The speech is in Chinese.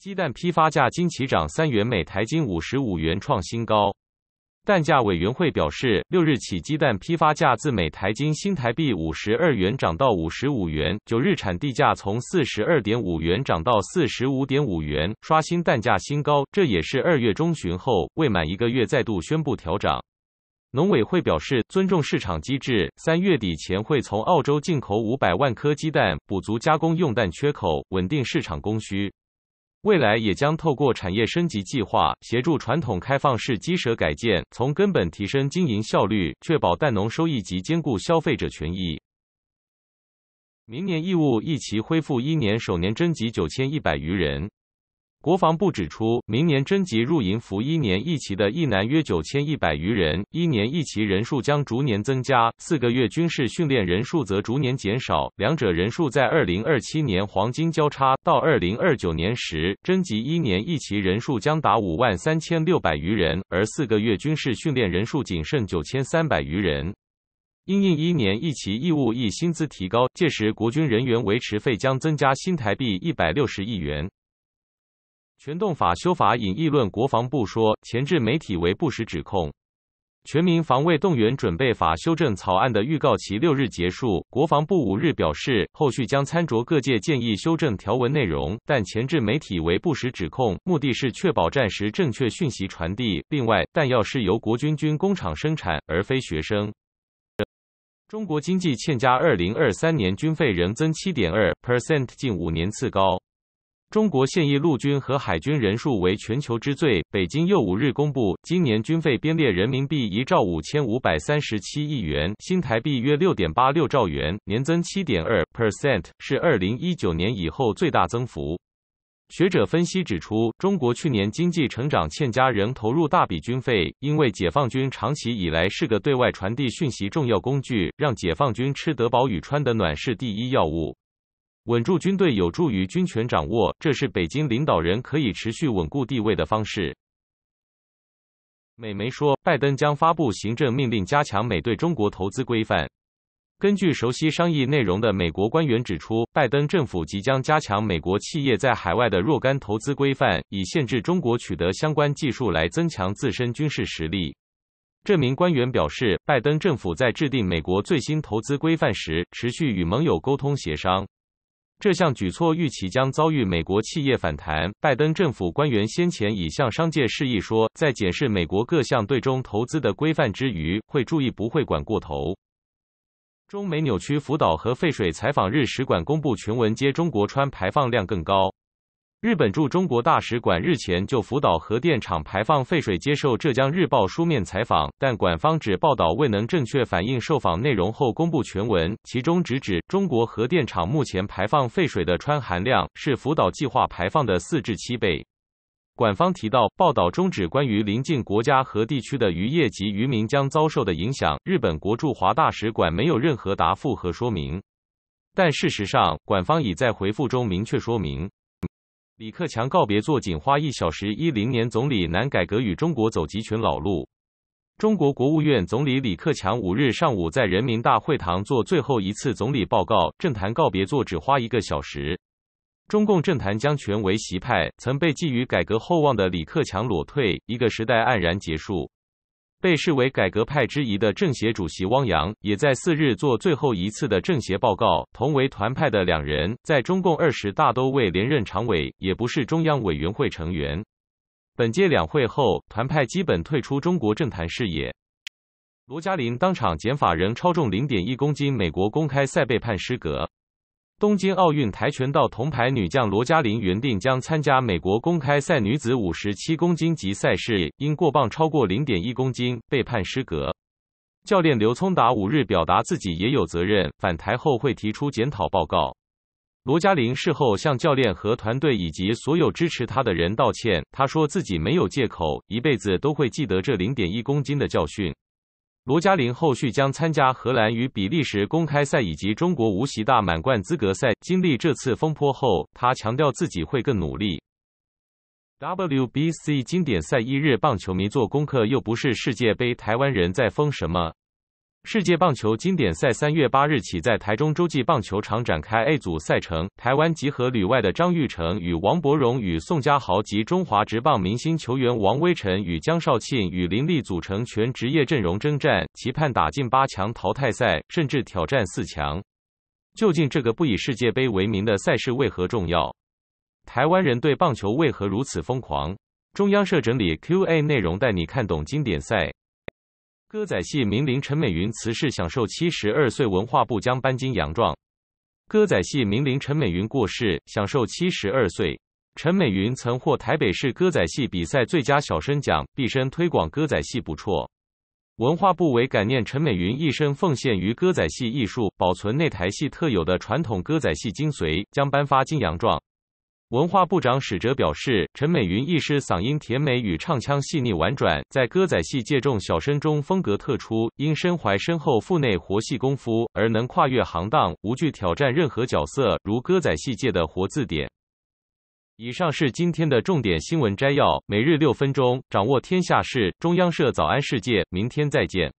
鸡蛋批发价今起涨三元每台斤五十五元创新高。蛋价委员会表示，六日起鸡蛋批发价自每台斤新台币五十二元涨到五十五元，九日产地价从四十二点五元涨到四十五点五元，刷新蛋价新高。这也是二月中旬后未满一个月再度宣布调涨。农委会表示，尊重市场机制，三月底前会从澳洲进口五百万颗鸡蛋，补足加工用蛋缺口，稳定市场供需。未来也将透过产业升级计划，协助传统开放式鸡舍改建，从根本提升经营效率，确保蛋农收益及兼顾消费者权益。明年义务一期恢复，一年首年征集九千一百余人。国防部指出，明年征集入营服一年一期的役男约九千一百余人，一年一期人数将逐年增加；四个月军事训练人数则逐年减少，两者人数在二零二七年黄金交叉，到二零二九年时，征集一年一期人数将达五万三千六百余人，而四个月军事训练人数仅剩九千三百余人。因应一年一期义务役薪资提高，届时国军人员维持费将增加新台币一百六十亿元。《全动法》修法引议论，国防部说前置媒体为不实指控。《全民防卫动员准备法》修正草案的预告期六日结束，国防部五日表示，后续将参酌各界建议修正条文内容，但前置媒体为不实指控，目的是确保战时正确讯息传递。另外，弹药是由国军军工厂生产，而非学生。中国经济欠佳，二零二三年军费仍增七点二 percent，近五年次高。中国现役陆军和海军人数为全球之最。北京又五日公布，今年军费编列人民币一兆五千五百三十七亿元，新台币约六点八六兆元，年增七点二 percent，是二零一九年以后最大增幅。学者分析指出，中国去年经济成长欠佳，仍投入大笔军费，因为解放军长期以来是个对外传递讯息重要工具，让解放军吃得饱与穿得暖是第一要务。稳住军队有助于军权掌握，这是北京领导人可以持续稳固地位的方式。美媒说，拜登将发布行政命令，加强美对中国投资规范。根据熟悉商议内容的美国官员指出，拜登政府即将加强美国企业在海外的若干投资规范，以限制中国取得相关技术，来增强自身军事实力。这名官员表示，拜登政府在制定美国最新投资规范时，持续与盟友沟通协商。这项举措预期将遭遇美国企业反弹。拜登政府官员先前已向商界示意说，在检视美国各项对中投资的规范之余，会注意不会管过头。中美扭曲辅导和废水采访日使馆公布群文接中国川排放量更高。日本驻中国大使馆日前就福岛核电厂排放废水接受《浙江日报》书面采访，但馆方只报道未能正确反映受访内容后公布全文，其中直指中国核电厂目前排放废水的氚含量是福岛计划排放的四至七倍。馆方提到，报道中指关于临近国家和地区的渔业及渔民将遭受的影响，日本国驻华大使馆没有任何答复和说明。但事实上，馆方已在回复中明确说明。李克强告别作仅花一小时一零年总理难改革与中国走集群老路。中国国务院总理李克强五日上午在人民大会堂做最后一次总理报告，政坛告别作只花一个小时。中共政坛将全为席派，曾被寄予改革厚望的李克强裸退，一个时代黯然结束。被视为改革派之一的政协主席汪洋，也在四日做最后一次的政协报告。同为团派的两人，在中共二十大都未连任常委，也不是中央委员会成员。本届两会后，团派基本退出中国政坛视野。罗嘉玲当场减法仍超重零点一公斤，美国公开赛被判失格。东京奥运跆拳道铜牌女将罗嘉玲原定将参加美国公开赛女子五十七公斤级赛事，因过磅超过零点一公斤被判失格。教练刘聪达五日表达自己也有责任，返台后会提出检讨报告。罗嘉玲事后向教练和团队以及所有支持她的人道歉，她说自己没有借口，一辈子都会记得这零点一公斤的教训。罗嘉玲后续将参加荷兰与比利时公开赛以及中国无锡大满贯资格赛。经历这次风波后，她强调自己会更努力。WBC 经典赛一日棒球迷做功课，又不是世界杯，台湾人在疯什么？世界棒球经典赛三月八日起在台中洲际棒球场展开 A 组赛程，台湾集合旅外的张玉成与王伯荣与宋家豪及中华职棒明星球员王威臣与江少庆与林立组成全职业阵容征战，期盼打进八强淘汰赛，甚至挑战四强。究竟这个不以世界杯为名的赛事为何重要？台湾人对棒球为何如此疯狂？中央社整理 Q&A 内容，带你看懂经典赛。歌仔戏名伶陈美云辞世，享受七十二岁。文化部将颁金羊状。歌仔戏名伶陈美云过世，享受七十二岁。陈美云曾获台北市歌仔戏比赛最佳小生奖，毕生推广歌仔戏不辍。文化部为感念陈美云一生奉献于歌仔戏艺术，保存内台戏特有的传统歌仔戏精髓，将颁发金羊状。文化部长史哲表示，陈美云一师嗓音甜美与唱腔细腻婉转，在歌仔戏界中小生中风格特出，因身怀深厚腹内活戏功夫，而能跨越行当，无惧挑战任何角色，如歌仔戏界的活字典。以上是今天的重点新闻摘要，每日六分钟掌握天下事。中央社早安世界，明天再见。